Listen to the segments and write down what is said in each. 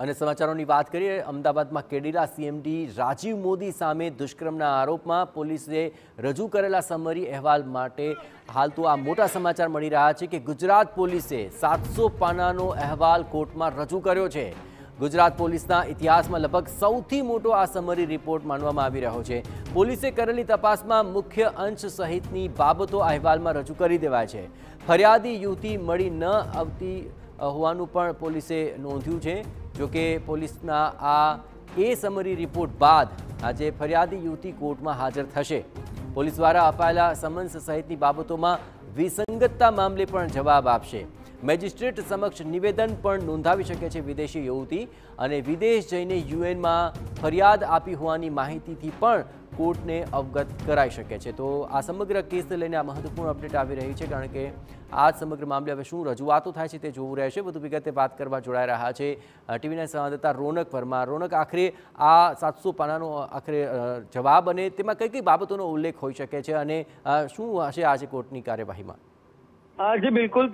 અને સમાચારોની વાત કરીએ અમદાવાદમાં કેડીલા સીએમડી રાજીવ મોદી સામે દુષ્કર્મના આરોપમાં પોલીસે રજૂ કરેલા સમરી અહેવાલ માટે હાલ તો આ મોટા સમાચાર મળી રહ્યા છે કે ગુજરાત પોલીસે સાતસો પાનાનો અહેવાલ કોર્ટમાં રજૂ કર્યો છે ગુજરાત પોલીસના ઇતિહાસમાં લગભગ સૌથી મોટો આ સમરી રિપોર્ટ માનવામાં આવી રહ્યો છે પોલીસે કરેલી તપાસમાં મુખ્ય અંશ સહિતની બાબતો અહેવાલમાં રજૂ કરી દેવાય છે ફરિયાદી યુવતી મળી ન આવતી હોવાનું પણ પોલીસે નોંધ્યું છે જોકે પોલીસના આ એ સમરી રિપોર્ટ બાદ આજે ફરિયાદી યુવતી કોર્ટમાં હાજર થશે પોલીસ દ્વારા અપાયેલા સમન્સ સહિતની બાબતોમાં વિસંગતતા મામલે પણ જવાબ આપશે મેજિસ્ટ્રેટ સમક્ષ નિવેદન પણ નોંધાવી શકે છે વિદેશી યુવતી અને વિદેશ જઈને યુએનમાં ફરિયાદ આપી હોવાની માહિતીથી પણ કોર્ટને અવગત કરાઈ શકે છે તો આ સમગ્ર કેસને લઈને આ મહત્વપૂર્ણ અપડેટ આવી રહી છે કારણ કે આ સમગ્ર મામલે હવે શું રજૂઆતો થાય છે તે જોવું રહેશે વધુ વિગતે વાત કરવા જોડાઈ રહ્યા છે ટીવીના સંવાદદાતા રોનક વર્મા રોનક આખરે આ સાતસો પાનાનો આખરે જવાબ અને તેમાં કઈ કઈ બાબતોનો ઉલ્લેખ હોઈ શકે છે અને શું હશે આજે કોર્ટની કાર્યવાહીમાં જે બિલકુલ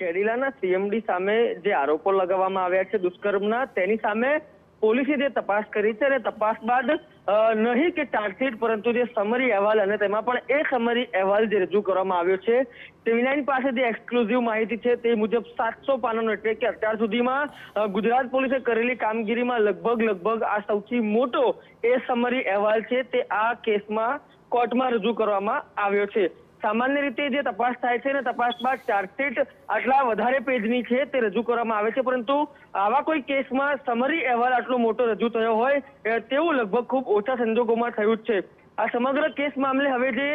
કેરીલાના સીએમડી સામે જે આરોપો લગાવવામાં આવ્યા છે દુષ્કર્મના તેની સામે પોલીસે જે તપાસ કરી છે અને તપાસ બાદ નહીં કે ચાર્જશીટ પરંતુ જે સમરી અહેવાલ અને તેમાં પણ એ સમરી અહેવાલ જે રજૂ કરવામાં આવ્યો છે તે પાસે જે એક્સક્લુઝિવ માહિતી છે તે મુજબ સાતસો પાનાનો એટલે કે અત્યાર સુધીમાં ગુજરાત પોલીસે કરેલી કામગીરીમાં લગભગ લગભગ આ સૌથી મોટો એ સમરી અહેવાલ છે તે આ કેસમાં કોર્ટમાં રજૂ કરવામાં આવ્યો છે સામાન્ય રીતે જે તપાસ થાય છે અને તપાસ ચાર્જશીટ આટલા વધારે પેજની છે તે રજૂ કરવામાં આવે છે પરંતુ આવા કોઈ કેસમાં સમરી અહેવાલ આટલો મોટો રજૂ થયો હોય તેવું લગભગ ખૂબ ઓછા સંજોગોમાં થયું જ છે આ સમગ્ર કેસ મામલે હવે જે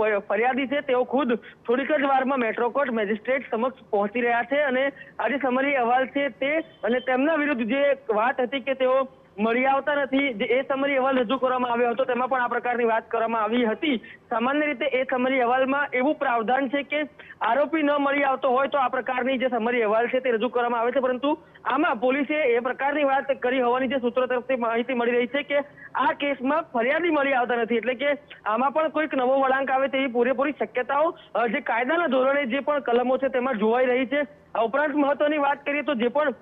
ફરિયાદી છે તેઓ ખુદ થોડીક જ વારમાં મેટ્રો કોર્ટ મેજિસ્ટ્રેટ સમક્ષ પહોંચી રહ્યા છે અને આ જે સમરી અહેવાલ છે તે અને તેમના વિરુદ્ધ જે વાત હતી કે તેઓ મળી આવતા નથી એ સમરી અહેવાલ રજૂ કરવામાં આવ્યો હતો તેમાં પણ આ પ્રકારની વાત કરવામાં આવી હતી સામાન્ય રીતે એ સમરી અહેવાલમાં એવું પ્રાવધાન છે કે આરોપી ન મળી આવતો હોય તો આ પ્રકારની જે સમરી અહેવાલ છે તે રજૂ કરવામાં આવે છે પરંતુ આમાં પોલીસે એ પ્રકારની વાત કરી હોવાની જે સૂત્રો તરફથી માહિતી મળી રહી છે કે આ કેસમાં ફરિયાદી મળી આવતા નથી એટલે કે આમાં પણ કોઈક નવો વળાંક આવે તેવી પૂરેપૂરી શક્યતાઓ જે કાયદાના ધોરણે જે પણ કલમો છે તેમાં જોવાઈ રહી છે આ ઉપરાંત મહત્વની વાત કરીએ તો જે પણ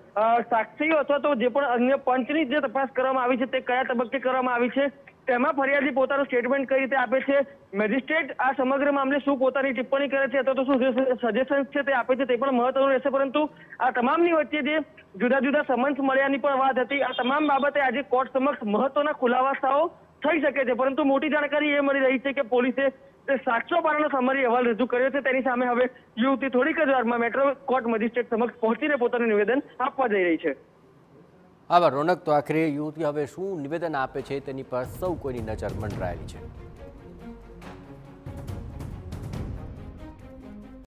સાક્ષીઓ અથવા તો જે પણ અન્ય પંચની જે તપાસ કરવામાં આવી છે તે કયા તબક્કે કરવામાં આવી છે તેમાં ફરિયાદી પોતાનું સ્ટેટમેન્ટ કઈ રીતે આપે છે મેજિસ્ટ્રેટ આ સમગ્ર મામલે શું પોતાની ટિપ્પણી કરે છે અથવા તો શું સજેશન છે તે આપે છે તે પણ મહત્વનું રહેશે પરંતુ આ તમામની વચ્ચે જે જુદા જુદા સમન્સ મળ્યાની પણ વાત હતી આ તમામ બાબતે આજે કોર્ટ સમક્ષ મહત્વના ખુલાવાસાઓ થઈ શકે છે પરંતુ મોટી જાણકારી એ મળી રહી છે કે પોલીસે સાચો બારાનો સમરી અહેવાલ રજૂ કર્યો છે તેની સામે હવે યુવતી થોડીક જ વારમાં મેટ્રો કોર્ટ મેજિસ્ટ્રેટ સમક્ષ પહોંચીને પોતાનું નિવેદન આપવા જઈ રહી છે આવા રોનક તો આખરે યુવતી હવે શું નિવેદન આપે છે તેની પર સૌ કોઈની નજર મંડરાયેલી છે